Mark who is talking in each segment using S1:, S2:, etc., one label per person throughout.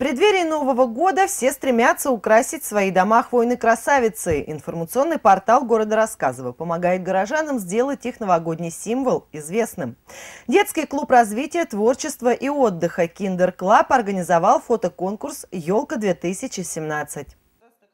S1: преддверии Нового года все стремятся украсить свои дома хвойной красавицы. Информационный портал города Рассказово помогает горожанам сделать их новогодний символ известным. Детский клуб развития, творчества и отдыха Kinder Club организовал фотоконкурс «Елка-2017».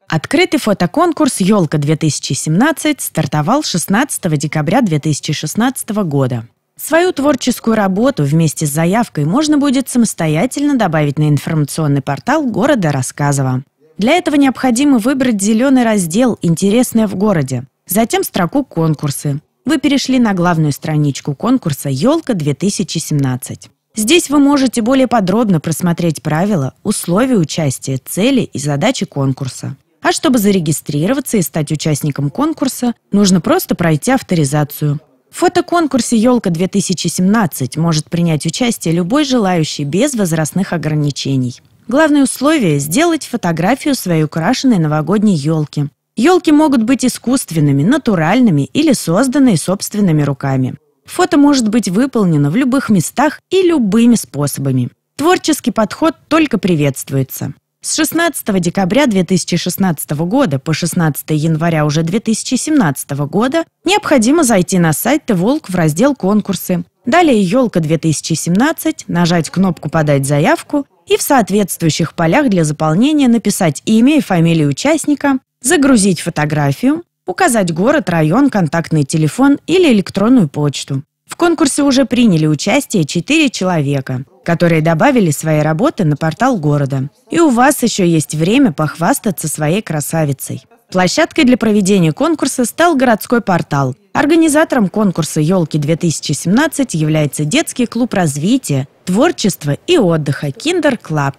S2: Открытый фотоконкурс «Елка-2017» стартовал 16 декабря 2016 года. Свою творческую работу вместе с заявкой можно будет самостоятельно добавить на информационный портал города Рассказово. Для этого необходимо выбрать зеленый раздел «Интересное в городе», затем строку «Конкурсы». Вы перешли на главную страничку конкурса «Елка-2017». Здесь вы можете более подробно просмотреть правила, условия участия, цели и задачи конкурса. А чтобы зарегистрироваться и стать участником конкурса, нужно просто пройти авторизацию – фотоконкурсе «Елка-2017» может принять участие любой желающий без возрастных ограничений. Главное условие – сделать фотографию своей украшенной новогодней елки. Елки могут быть искусственными, натуральными или созданы собственными руками. Фото может быть выполнено в любых местах и любыми способами. Творческий подход только приветствуется. С 16 декабря 2016 года по 16 января уже 2017 года необходимо зайти на сайт «Волк» в раздел «Конкурсы». Далее «Елка-2017», нажать кнопку «Подать заявку» и в соответствующих полях для заполнения написать имя и фамилию участника, загрузить фотографию, указать город, район, контактный телефон или электронную почту конкурсе уже приняли участие четыре человека, которые добавили свои работы на портал города. И у вас еще есть время похвастаться своей красавицей. Площадкой для проведения конкурса стал городской портал. Организатором конкурса «Елки-2017» является детский клуб развития, творчества и отдыха «Киндер Клаб».